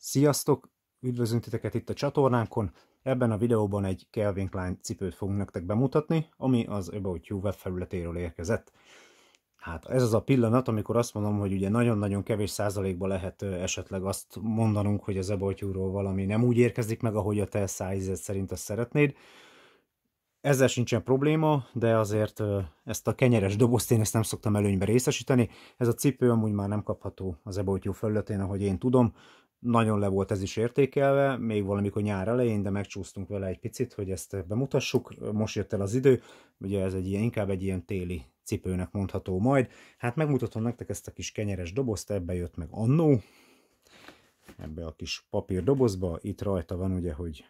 Sziasztok! Üdvözlünk titeket itt a csatornánkon. Ebben a videóban egy Kelvin Klein cipőt fogunk nektek bemutatni, ami az About You webfelületéről érkezett. Hát ez az a pillanat, amikor azt mondom, hogy ugye nagyon-nagyon kevés százalékba lehet esetleg azt mondanunk, hogy az About You-ról valami nem úgy érkezik meg, ahogy a te szájzed szerint azt szeretnéd. Ezzel sincsen probléma, de azért ezt a kenyeres dobozt én ezt nem szoktam előnybe részesíteni. Ez a cipő amúgy már nem kapható az Ebolytyú felületén, ahogy én tudom. Nagyon le volt ez is értékelve, még valamikor nyár elején, de megcsúsztunk vele egy picit, hogy ezt bemutassuk. Most jött el az idő, ugye ez egy ilyen, inkább egy ilyen téli cipőnek mondható majd. Hát megmutatom nektek ezt a kis kenyeres dobozt, ebbe jött meg annó, ebbe a kis papír dobozba. Itt rajta van ugye, hogy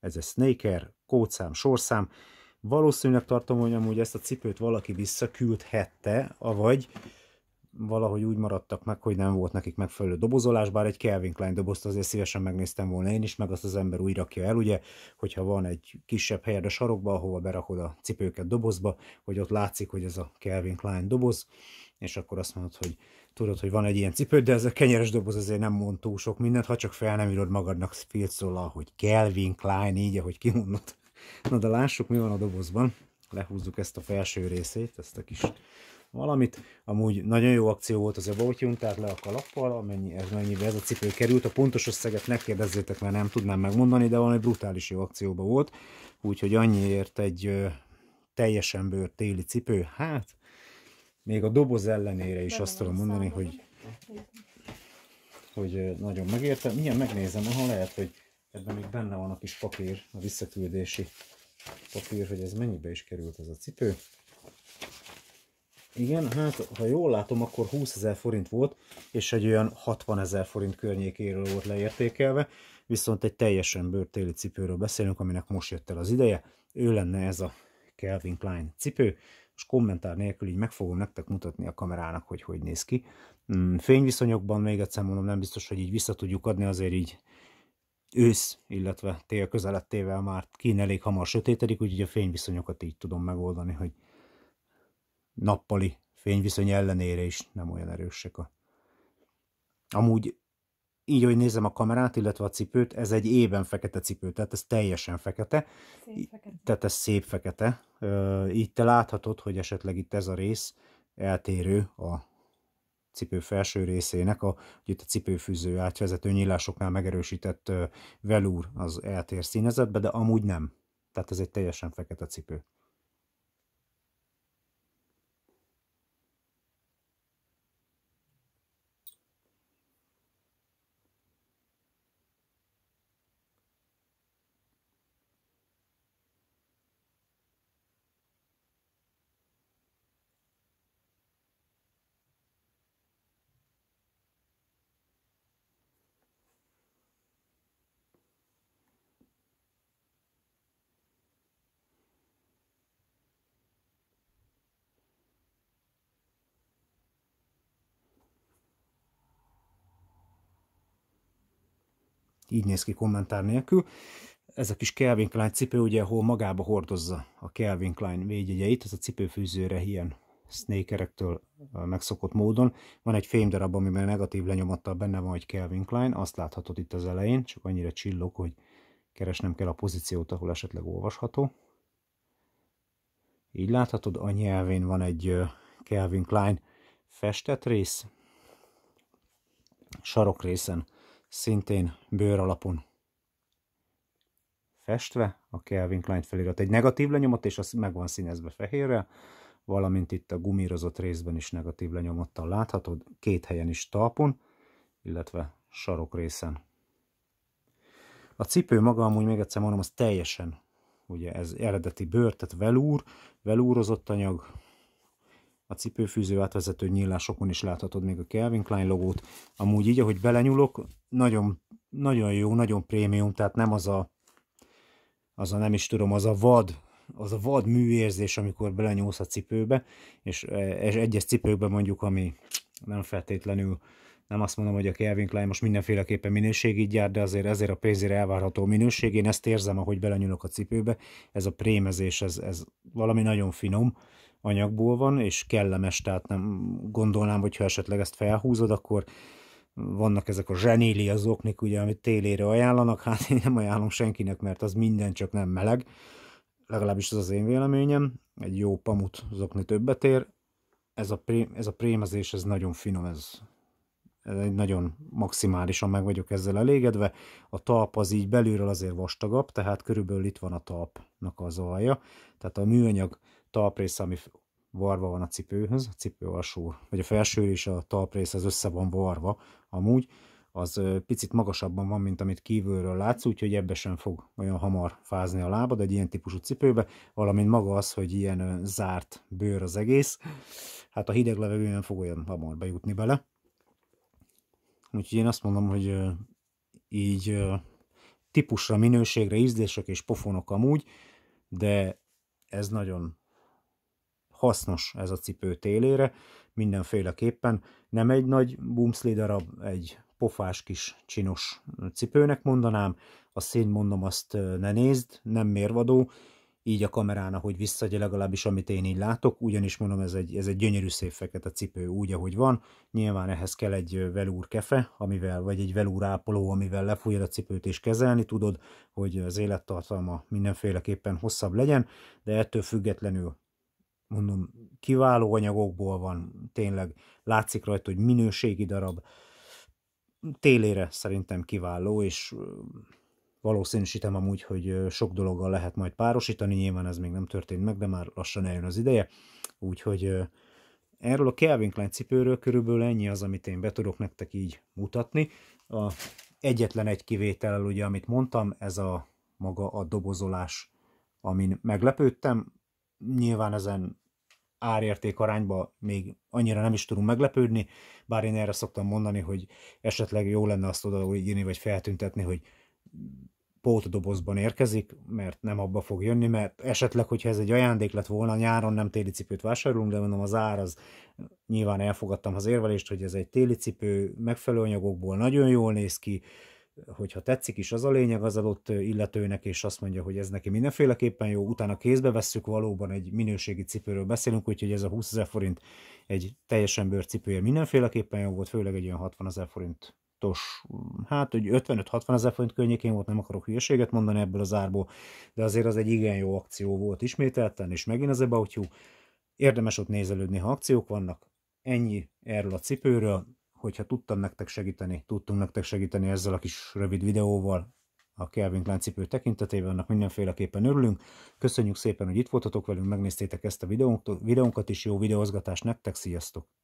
ez a snaker, kódszám, sorszám. Valószínűleg tartom, hogy amúgy ezt a cipőt valaki visszaküldhette, avagy valahogy úgy maradtak meg, hogy nem volt nekik megfelelő dobozolás, bár egy Kelvin Klein dobozt azért szívesen megnéztem volna én is, meg azt az ember úgy rakja el, ugye, hogyha van egy kisebb helyed a sarokba, ahova berakod a cipőket dobozba, hogy ott látszik, hogy ez a Kelvin Klein doboz, és akkor azt mondod, hogy tudod, hogy van egy ilyen cipőd, de ez a kenyeres doboz azért nem mond túl sok mindent, ha csak fel nem írod magadnak filcolla, hogy Kelvin Klein, így, ahogy kimondott, Na de lássuk, mi van a dobozban. Lehúzzuk ezt a felső részét, ezt a kis valamit. Amúgy nagyon jó akció volt az About You, tehát le a kalappal, amennyi, ez mennyibe ez a cipő került. A pontos összeget ne kérdezzétek, mert nem tudnám megmondani, de valami brutális jó akcióba volt. Úgyhogy annyiért egy ö, teljesen bőr téli cipő, hát még a doboz ellenére is azt tudom mondani, hogy, hogy nagyon megértem. Milyen megnézem, ha lehet, hogy ebben még benne van a kis papír, a visszaküldési papír, hogy ez mennyibe is került ez a cipő. Igen, hát ha jól látom, akkor 20 ezer forint volt, és egy olyan 60 ezer forint környékéről volt leértékelve, viszont egy teljesen bőrtéli cipőről beszélünk, aminek most jött el az ideje. Ő lenne ez a Calvin Klein cipő, és kommentár nélkül így meg fogom nektek mutatni a kamerának, hogy hogy néz ki. Mm, fényviszonyokban még egyszer mondom, nem biztos, hogy így vissza tudjuk adni, azért így ősz, illetve tél közelettével már kín elég hamar sötétedik, úgyhogy a fényviszonyokat így tudom megoldani, hogy nappali fényviszony ellenére is nem olyan erősek a... Amúgy így, hogy nézem a kamerát, illetve a cipőt, ez egy ében fekete cipő, tehát ez teljesen fekete. fekete. Tehát ez szép fekete. Így te láthatod, hogy esetleg itt ez a rész eltérő a cipő felső részének, a, itt a cipőfűző átvezető nyílásoknál megerősített velúr az eltér színezetbe, de amúgy nem. Tehát ez egy teljesen fekete cipő. így néz ki kommentár nélkül. Ez a kis Kelvin Klein cipő, ugye, hol magába hordozza a Kelvin Klein védjegyeit, ez a cipőfűzőre ilyen snakerektől megszokott módon. Van egy fémdarab, amiben negatív lenyomattal benne van, hogy Kelvin Klein, azt láthatod itt az elején, csak annyira csillog, hogy keresnem kell a pozíciót, ahol esetleg olvasható. Így láthatod, a nyelvén van egy Kelvin Klein festett rész, sarok részen szintén bőr alapon festve, a Kelvin Klein felirat egy negatív lenyomat, és az meg van színezve fehérre, valamint itt a gumírozott részben is negatív lenyomattal láthatod, két helyen is talpon, illetve sarok részen. A cipő maga amúgy még egyszer mondom, az teljesen, ugye ez eredeti bőr, tehát velúr, velúrozott anyag, a cipőfűző átvezető nyílásokon is láthatod még a Kelvin Klein logót. Amúgy így, ahogy belenyúlok, nagyon, nagyon jó, nagyon prémium, tehát nem az a, az a nem is tudom, az a vad, az a vad műérzés, amikor belenyúlsz a cipőbe, és, és egyes cipőkben mondjuk, ami nem feltétlenül nem azt mondom, hogy a Kelvin Klein most mindenféleképpen minőségig gyár, de azért ezért a pénzére elvárható minőség. Én ezt érzem, ahogy belenyúlok a cipőbe. Ez a prémezés, ez, ez valami nagyon finom anyagból van, és kellemes, tehát nem gondolnám, hogyha esetleg ezt felhúzod, akkor vannak ezek a zsenéli az oknik, ugye, amit télére ajánlanak, hát én nem ajánlom senkinek, mert az minden csak nem meleg, legalábbis ez az én véleményem, egy jó pamut okni többet ér, ez a, prém, ez a prémezés, ez nagyon finom, ez, ez egy nagyon maximálisan meg vagyok ezzel elégedve, a talp az így belülről azért vastagabb, tehát körülbelül itt van a talpnak az alja, tehát a műanyag talprész, ami varva van a cipőhöz, a cipő alsó, vagy a felső és a talprész az össze van varva amúgy, az picit magasabban van, mint amit kívülről látsz, úgyhogy ebbe sem fog olyan hamar fázni a lábad egy ilyen típusú cipőbe, valamint maga az, hogy ilyen zárt bőr az egész, hát a hideg levegő nem fog olyan hamar bejutni bele. Úgyhogy én azt mondom, hogy így típusra, minőségre, ízlések és pofonok amúgy, de ez nagyon hasznos ez a cipő télére, mindenféleképpen. Nem egy nagy bumszli darab, egy pofás kis csinos cipőnek mondanám, a szín mondom azt ne nézd, nem mérvadó, így a kamerán, ahogy visszagy, legalábbis amit én így látok, ugyanis mondom, ez egy, ez egy gyönyörű szép fekete cipő úgy, ahogy van. Nyilván ehhez kell egy velúr kefe, amivel, vagy egy velúr ápoló, amivel lefújod a cipőt és kezelni tudod, hogy az élettartalma mindenféleképpen hosszabb legyen, de ettől függetlenül mondom, kiváló anyagokból van, tényleg látszik rajta, hogy minőségi darab. Télére szerintem kiváló, és valószínűsítem amúgy, hogy sok dologgal lehet majd párosítani, nyilván ez még nem történt meg, de már lassan eljön az ideje, úgyhogy erről a Kelvin Klein cipőről körülbelül ennyi az, amit én be tudok nektek így mutatni. A egyetlen egy kivétel, ugye, amit mondtam, ez a maga a dobozolás, amin meglepődtem, nyilván ezen árérték arányba még annyira nem is tudunk meglepődni, bár én erre szoktam mondani, hogy esetleg jó lenne azt írni, vagy feltüntetni, hogy pótdobozban érkezik, mert nem abba fog jönni, mert esetleg, hogyha ez egy ajándék lett volna, nyáron nem téli cipőt vásárolunk, de mondom az ár az, nyilván elfogadtam az érvelést, hogy ez egy téli cipő, megfelelő anyagokból nagyon jól néz ki, hogyha tetszik is az a lényeg az adott illetőnek, és azt mondja, hogy ez neki mindenféleképpen jó, utána kézbe vesszük, valóban egy minőségi cipőről beszélünk, úgyhogy ez a 20 ezer forint egy teljesen bőrcipője mindenféleképpen jó volt, főleg egy olyan 60 ezer forint forintos, hát hogy 55-60 ezer forint környékén volt, nem akarok hülyeséget mondani ebből az árból, de azért az egy igen jó akció volt ismételten, és megint az About You. Érdemes ott nézelődni, ha akciók vannak. Ennyi erről a cipőről, hogyha tudtam nektek segíteni, tudtunk nektek segíteni ezzel a kis rövid videóval a Kelvin Klein cipő tekintetében, annak mindenféleképpen örülünk. Köszönjük szépen, hogy itt voltatok velünk, megnéztétek ezt a videónkat, videónkat is, jó videózgatást nektek, sziasztok!